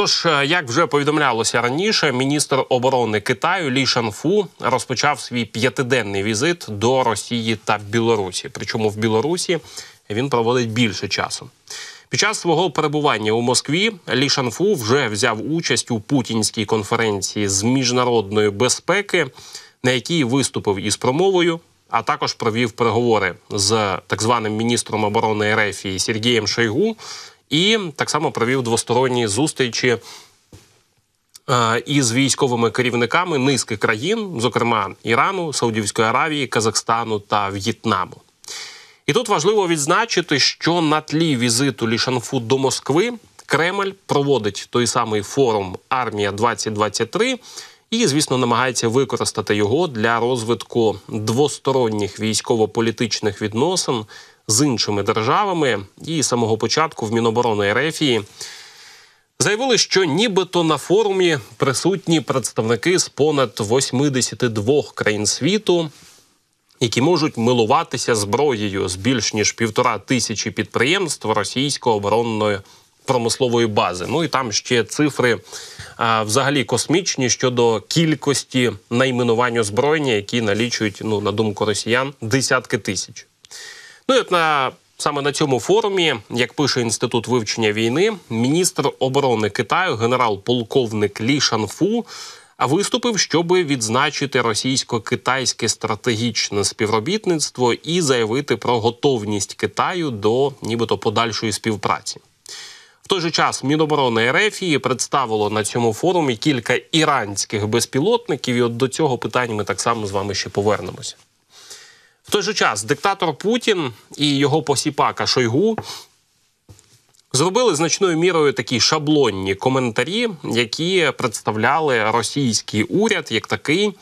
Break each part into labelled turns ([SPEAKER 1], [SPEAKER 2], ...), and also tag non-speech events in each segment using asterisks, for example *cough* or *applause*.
[SPEAKER 1] Тож, е, як вже повідомлялося раніше, міністр оборони Китаю Лі Шанфу розпочав свій п'ятиденний візит до Росії та Білорусі. Причому в Білорусі він проводить більше часу. Під час свого перебування у Москві Лі Шанфу вже взяв участь у путінській конференції з міжнародної безпеки, на якій виступив із промовою, а також провів переговори з так званим міністром оборони Ерефії Сергієм Шойгу і так само провів двосторонні зустрічі. Е, із військовими керівниками низки країн, зокрема Ірану, Саудівської Аравії, Казахстану та В'єтнаму. І тут важливо відзначити, що на тлі візиту Лішанфу до Москви Кремль проводить той самий форум Армія 2023 і, звісно, намагається використати його для розвитку двосторонніх військово-політичних відносин з іншими державами. І самого початку в Міноборони Ерефії заявили, що нібито на форумі присутні представники з понад 82 країн світу. Які можуть милуватися зброєю з більш ніж півтора тисячі підприємств російської оборонної промислової бази. Ну і там ще цифри а, взагалі космічні щодо кількості найменувань озброєння, які налічують ну на думку росіян десятки тисяч. Ну і от на саме на цьому форумі, як пише інститут вивчення війни, міністр оборони Китаю, генерал-полковник Лі Шанфу виступив, щоб відзначити російсько-китайське стратегічне співробітництво і заявити про готовність Китаю до нібито подальшої співпраці. В той же час Міноборони Ерефії представило на цьому форумі кілька іранських безпілотників. І от до цього питання ми так само з вами ще повернемося той же час диктатор Путін і його посіпака Шойгу. Зробили значною мірою такі шаблонні коментарі, які представляли російський уряд як такий,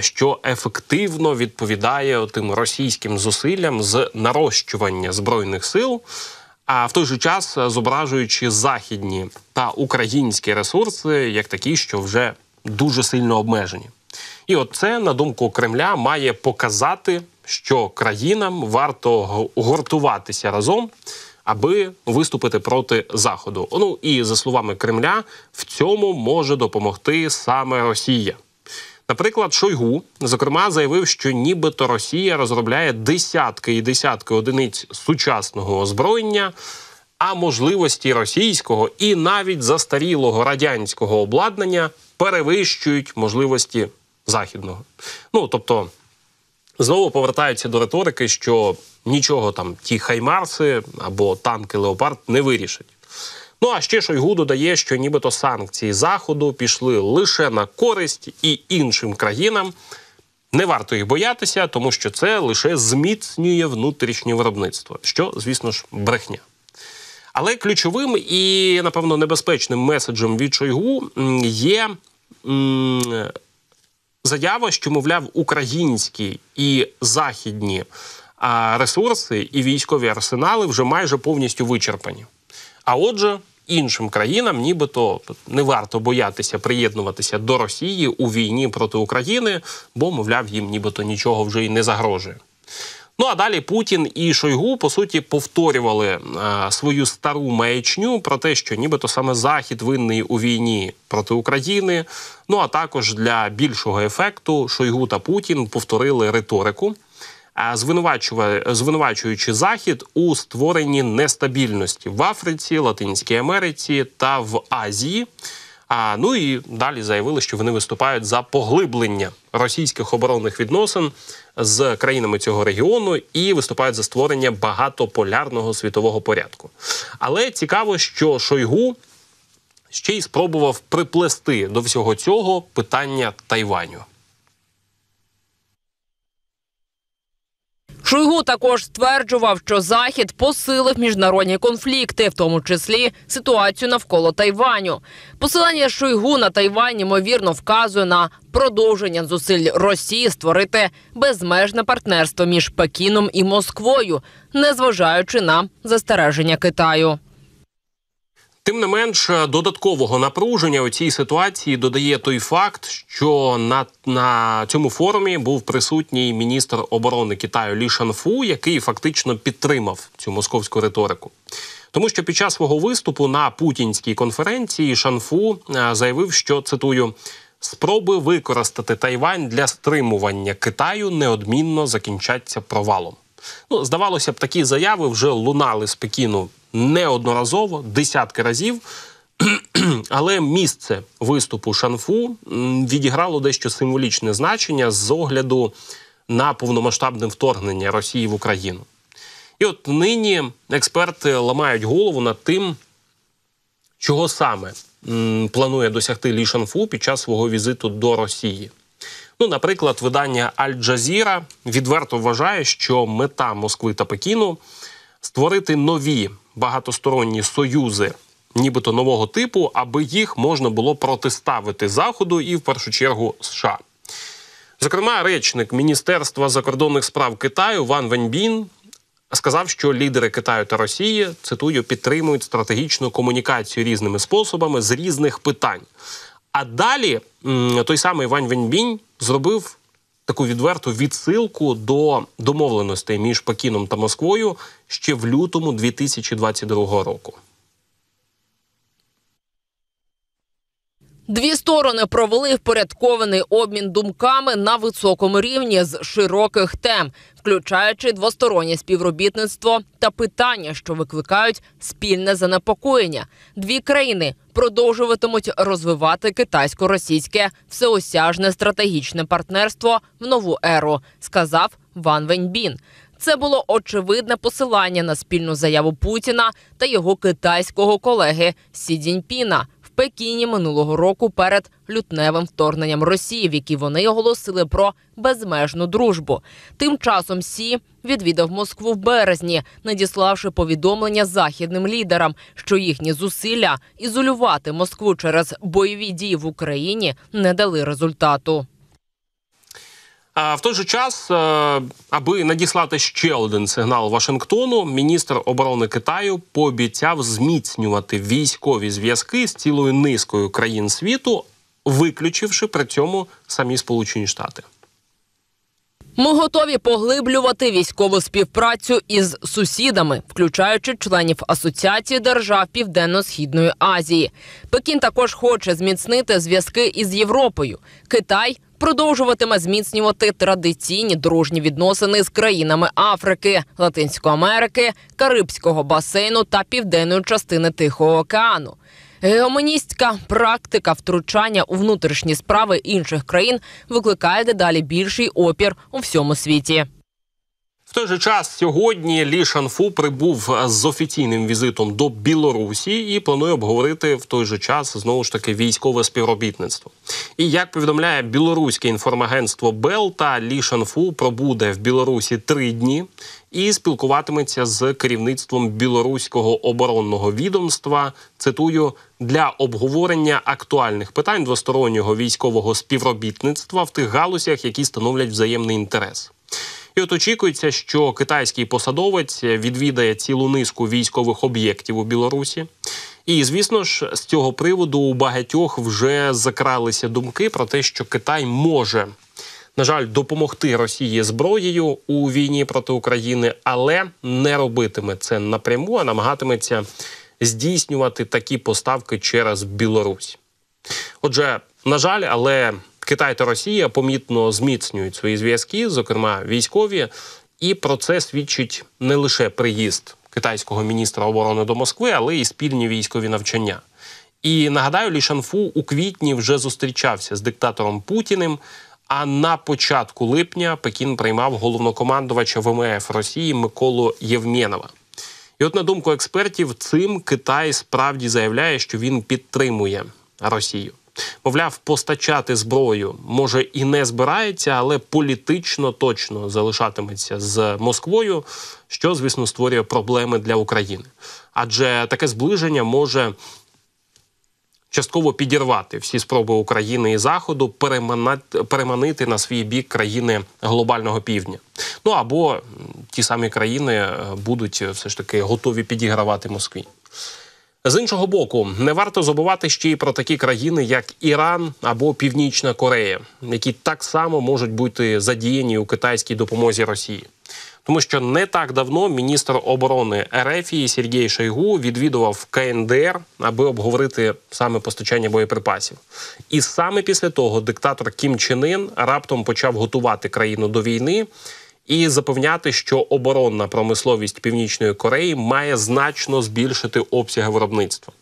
[SPEAKER 1] що ефективно відповідає тим російським зусиллям з нарощування збройних сил, а в той же час зображуючи західні та українські ресурси, як такі, що вже дуже сильно обмежені, і от це, на думку Кремля має показати що країнам варто гуртуватися разом. Аби виступити проти заходу, ну і за словами Кремля, в цьому може допомогти саме Росія. Наприклад, Шойгу зокрема заявив, що нібито Росія розробляє десятки і десятки одиниць сучасного озброєння, а можливості російського і навіть застарілого радянського обладнання перевищують можливості західного. Ну тобто. Знову повертаються до риторики, що нічого там ті хаймарси або танки Леопард не вирішать. Ну а ще Шойгу додає, що нібито санкції Заходу пішли лише на користь і іншим країнам. Не варто їх боятися, тому що це лише зміцнює внутрішнє виробництво, що, звісно ж, брехня. Але ключовим і, напевно, небезпечним меседжем від Шойгу є заява, що мовляв українські і західні ресурси і військові арсенали вже майже повністю вичерпані. А отже, іншим країнам, нібито не варто боятися приєднуватися до Росії у війні проти України, бо мовляв, їм нібито нічого вже й не загрожує. Ну а далі Путін і Шойгу по суті повторювали е, свою стару маячню про те, що нібито саме Захід винний у війні проти України. Ну а також для більшого ефекту Шойгу та Путін повторили риторику е, звинувачуючи захід у створенні нестабільності в Африці, Латинській Америці та в Азії. А ну і далі заявили, що вони виступають за поглиблення російських оборонних відносин з країнами цього регіону і виступають за створення багатополярного світового порядку. Але цікаво, що Шойгу. Ще й спробував приплести до всього цього питання Тайваню.
[SPEAKER 2] Шойгу також стверджував, що захід посилив міжнародні конфлікти, в тому числі ситуацію навколо Тайваню. Посилання Шойгу на Тайвань, ймовірно, вказує на продовження зусиль Росії створити безмежне партнерство між Пекіном і Москвою, незважаючи на застереження Китаю.
[SPEAKER 1] Тим не менш, е, додаткового напруження у цій ситуації додає той факт, що на на цьому форумі був присутній міністр оборони Китаю Лі Шанфу, який фактично підтримав цю московську риторику. Тому що під час свого виступу на путінській конференції Шанфу е, заявив, що цитую спроби використати Тайвань для стримування Китаю неодмінно закінчаться провалом. Ну, здавалося б, такі заяви вже лунали з Пекіну неодноразово, десятки разів. *clears throat* Але місце виступу Шанфу відіграло дещо символічне значення з огляду на повномасштабне вторгнення Росії в Україну. І от нині експерти ламають голову над тим, чого саме планує досягти Лі Шанфу під час свого візиту до Росії. Ну, наприклад, видання Аль-Джазіра відверто вважає, що мета Москви та Пекіну створити нові багатосторонні союзи, нібито нового типу, аби їх можна було протиставити заходу і в першу чергу США. Зокрема, речник Міністерства закордонних справ Китаю Ван Веньбін сказав, що лідери Китаю та Росії цитую підтримують стратегічну комунікацію різними способами з різних питань. А далі той самий Ван Веньбінь зробив таку відверту відсилку до домовленостей між Пекіном та Москвою ще в лютому 2022 року.
[SPEAKER 2] Дві сторони провели впорядкований обмін думками на високому рівні з широких тем, включаючи двостороннє співробітництво та питання, що викликають спільне занепокоєння. Дві країни продовжуватимуть розвивати китайсько-російське всеосяжне стратегічне партнерство в нову еру, сказав Ван Веньбін. Це було очевидне посилання на спільну заяву Путіна та його китайського колеги Сі Дзіньпіна – Пекіні минулого року перед лютневим вторгненням Росії, в якій вони оголосили про безмежну дружбу. Тим часом Сі відвідав Москву в березні, надіславши повідомлення західним лідерам, що їхні зусилля ізолювати Москву через бойові дії в Україні не дали результату.
[SPEAKER 1] А в той же час, е, аби надіслати ще один сигнал Вашингтону, міністр оборони Китаю пообіцяв зміцнювати військові зв'язки з цілою низкою країн світу, виключивши при цьому самі Сполучені Штати.
[SPEAKER 2] Ми готові поглиблювати військову співпрацю із сусідами, включаючи членів Асоціації держав Південно-Східної Азії. Пекін також хоче зміцнити зв'язки із Європою. Китай продовжуватиме зміцнювати традиційні дружні відносини з країнами Африки, Латинської Америки, Карибського басейну та південної частини Тихого океану. Геоманістська практика втручання у внутрішні справи інших країн викликає дедалі більший опір у всьому світі
[SPEAKER 1] той же час сьогодні Лі Шанфу прибув з офіційним візитом до Білорусі і планує обговорити в той же час знову ж таки військове співробітництво. І як повідомляє білоруське інформагентство Белта, Лі Шанфу пробуде в Білорусі три дні. І спілкуватиметься з керівництвом білоруського оборонного відомства. Цитую для обговорення актуальних питань двостороннього військового співробітництва в тих галузях, які становлять взаємний інтерес. І от очікується, що китайський посадовець відвідає цілу низку військових об'єктів у Білорусі. І звісно ж, з цього приводу у багатьох вже закралися думки про те, що Китай може, на жаль, допомогти Росії зброєю у війні проти України, але не робитиме це напряму, а намагатиметься здійснювати такі поставки через Білорусь. Отже, на жаль, але Китай та Росія помітно зміцнюють свої зв'язки, зокрема військові, і про це свідчить не лише приїзд китайського міністра оборони до Москви, але й спільні військові навчання. І нагадаю, Лі Шанфу у квітні вже зустрічався з диктатором Путіним. А на початку липня Пекін приймав головнокомандувача ВМФ Росії Миколу Євмєнова. І, от на думку експертів, цим Китай справді заявляє, що він підтримує Росію. Мовляв, постачати зброю може і не збирається, але політично точно залишатиметься з Москвою, що звісно створює проблеми для України. Адже таке зближення може. Частково підірвати всі спроби України і Заходу переманити на свій бік країни глобального півдня. Ну або ті самі країни е, будуть е, все ж таки готові підігравати Москві. З іншого боку, не варто забувати ще й про такі країни, як Іран або Північна Корея, які так само можуть бути задіяні у китайській допомозі Росії. Тому що не так давно міністр оборони Ерефії Сергій Шойгу відвідував КНДР, аби обговорити саме постачання боєприпасів. І саме після того диктатор Кім Чен Ын раптом почав готувати країну до війни і запевняти, що оборонна промисловість Північної Кореї має значно збільшити обсяги виробництва.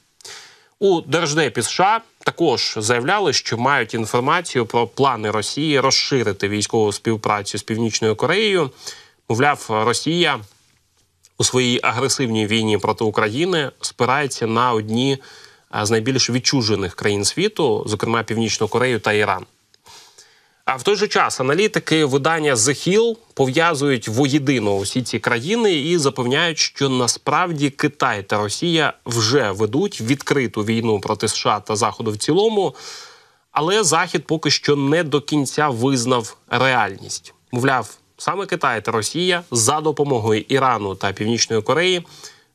[SPEAKER 1] У Держдепі США також заявляли, що мають інформацію про плани Росії розширити військову співпрацю з Північною Кореєю. Мовляв, Росія у своїй агресивній війні проти України спирається на одні з найбільш відчужених країн світу, зокрема Північну Корею та Іран. А в той же час аналітики видання «The Hill» пов'язують воєдину усі ці країни і запевняють, що насправді Китай та Росія вже ведуть відкриту війну проти США та Заходу в цілому, але Захід поки що не до кінця визнав реальність. Мовляв, саме Китай та Росія за допомогою Ірану та Північної Кореї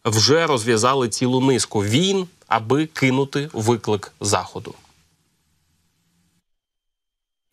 [SPEAKER 1] вже розв'язали цілу низку війн, аби кинути виклик Заходу.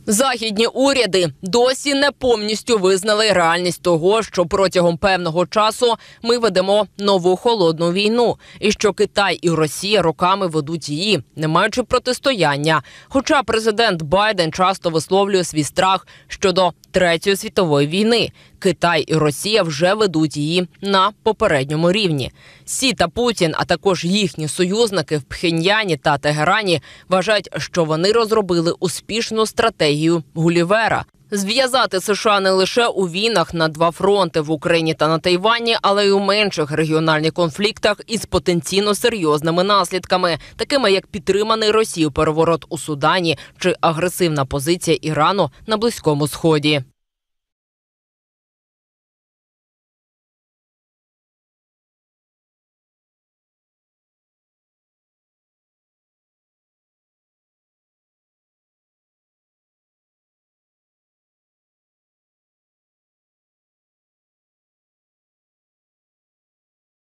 [SPEAKER 2] Західні уряди досі не повністю визнали реальність того, що протягом певного часу ми ведемо нову холодну війну, і що Китай і Росія роками ведуть її, не маючи протистояння. Хоча президент Байден часто висловлює свій страх щодо третьої світової війни. Китай і Росія вже ведуть її на попередньому рівні. Сі та Путін, а також їхні союзники в Пхеньяні та Тегерані, вважають, що вони розробили успішну стратегію Гулівера. Зв'язати США не лише у війнах на два фронти в Україні та на Тайвані, але й у менших регіональних конфліктах із потенційно серйозними наслідками, такими як підтриманий Росію переворот у Судані чи агресивна позиція Ірану на близькому сході.